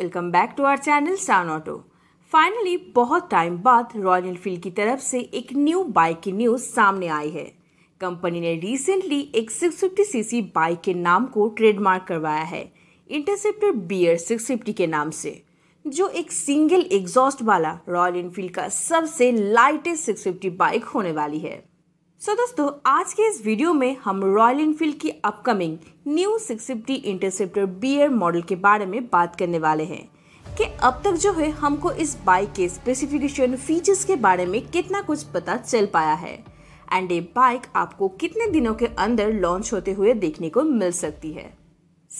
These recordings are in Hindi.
welcome back to our channel सान ऑटो फाइनली बहुत टाइम बाद रॉयल इनफील्ड की तरफ से एक न्यू बाइक की न्यूज़ सामने आई है कंपनी ने रिसेंटली एक 650 सीसी बाइक के नाम को ट्रेडमार्क करवाया है इंटरसेप्टर बियर 650 के नाम से जो एक सिंगल एग्जॉस्ट वाला रॉयल इनफील्ड का सबसे लाइटेस्ट 650 बाइक होने वाली है सो so, दोस्तों आज के इस वीडियो में हम रॉयल इनफील्ड की upcoming new 650 Interceptor bear model के बारे में बात करने वाले हैं कि अब तक जो है हमको इस बाइक के स्पेसिफिकेशन फीचर्स के बारे में कितना कुछ पता चल पाया है एंड ये बाइक आपको कितने दिनों के अंदर लॉन्च होते हुए देखने को मिल सकती है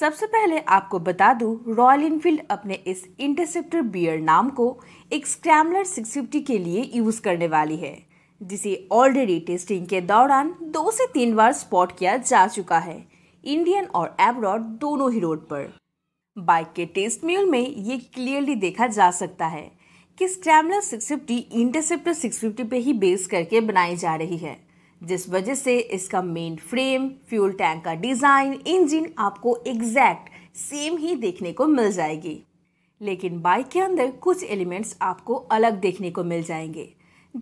सबसे पहले आपको बता दूं रॉयल इनफील्ड अपने इस इंटरसेप्टर बियर नाम को एक स्क्रैमलर 650 के लिए यूज़ करने वाली है जिसे ऑलरेडी टेस्टिंग के दौरान दो से तीन बार स्पॉट किया जा चुका है इंडियन और एब्रॉड दोनों ही रोड पर बाइक के टेस्ट म्यूल में ये क्लियरली देखा जा सकता है कि स्क्रैमलर 650 इंटरसेप्टर 650 पे ही बेस करके बनाई जा रही है जिस वजह से इसका मेन फ्रेम फ्यूल टैंक का डिज़ाइन इंजन आपको एग्जैक्ट सेम ही देखने को मिल जाएगी लेकिन बाइक के अंदर कुछ एलिमेंट्स आपको अलग देखने को मिल जाएंगे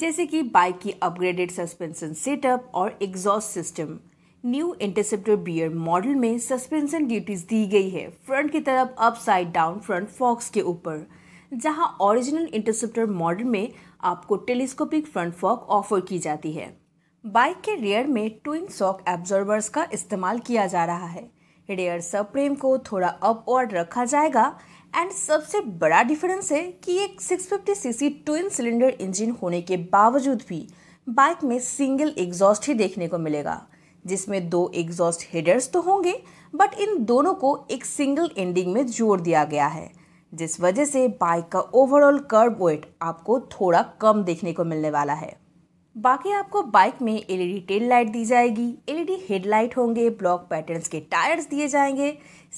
जैसे कि बाइक की अपग्रेडेड सस्पेंशन सेटअप और exhaust system new Interceptor Bear model में सस्पेंशन ड्यूटीज दी गई है फ्रंट की तरफ upside down front forks के ऊपर जहां ओरिजिनल इंटरसेप्टर मॉडल में आपको टेलीस्कोपिक फ्रंट फॉक ऑफर की जाती है बाइक के रियर में ट्विंग सॉक एब्जॉर्बर्स का इस्तेमाल किया जा रहा है रेयर सप्रीम को थोड़ा अप अपवर्ड रखा जाएगा एंड सबसे बड़ा डिफरेंस है कि एक 650 सीसी ट्विन सिलेंडर इंजन होने के बावजूद भी बाइक में सिंगल एग्जॉस्ट ही देखने को मिलेगा जिसमें दो एग्जॉस्ट हेडर्स तो होंगे बट इन दोनों को एक सिंगल एंडिंग में जोड़ दिया गया है जिस वजह से बाइक का ओवरऑल कर्ब वेट आपको थोड़ा कम देखने को मिलने वाला है बाकी आपको बाइक में एलईडी टेल लाइट दी जाएगी एलईडी हेडलाइट होंगे ब्लॉक पैटर्न्स के टायर्स दिए जाएंगे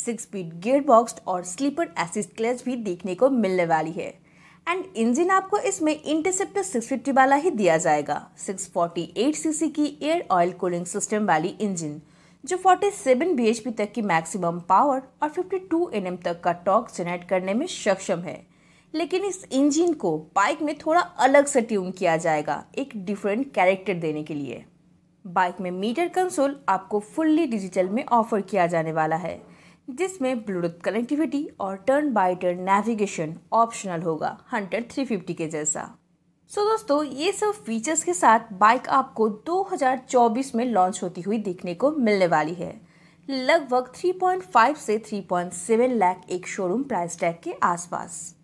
सिक्स स्पीड गियर बॉक्स और स्लीपर एसिस्ट क्लच भी देखने को मिलने वाली है एंड इंजन आपको इसमें इंटरसेप्टर फिफ्टी वाला ही दिया जाएगा 648 सी की एयर ऑयल कूलिंग सिस्टम वाली इंजन जो 47 सेवन तक की मैक्सिमम पावर और 52 टू तक का टॉर्क जनरेट करने में सक्षम है लेकिन इस इंजन को बाइक में थोड़ा अलग से ट्यून किया जाएगा एक डिफरेंट कैरेक्टर देने के लिए बाइक में मीटर कंसोल आपको फुल्ली डिजिटल में ऑफर किया जाने वाला है जिसमें ब्लूटूथ कनेक्टिविटी और turn by turn navigation optional होगा हंटर 350 के जैसा सो so दोस्तों ये सब फीचर्स के साथ बाइक आपको 2024 में लॉन्च होती हुई देखने को मिलने वाली है लगभग 3.5 से 3.7 लाख एक शोरूम प्राइस टैग के आसपास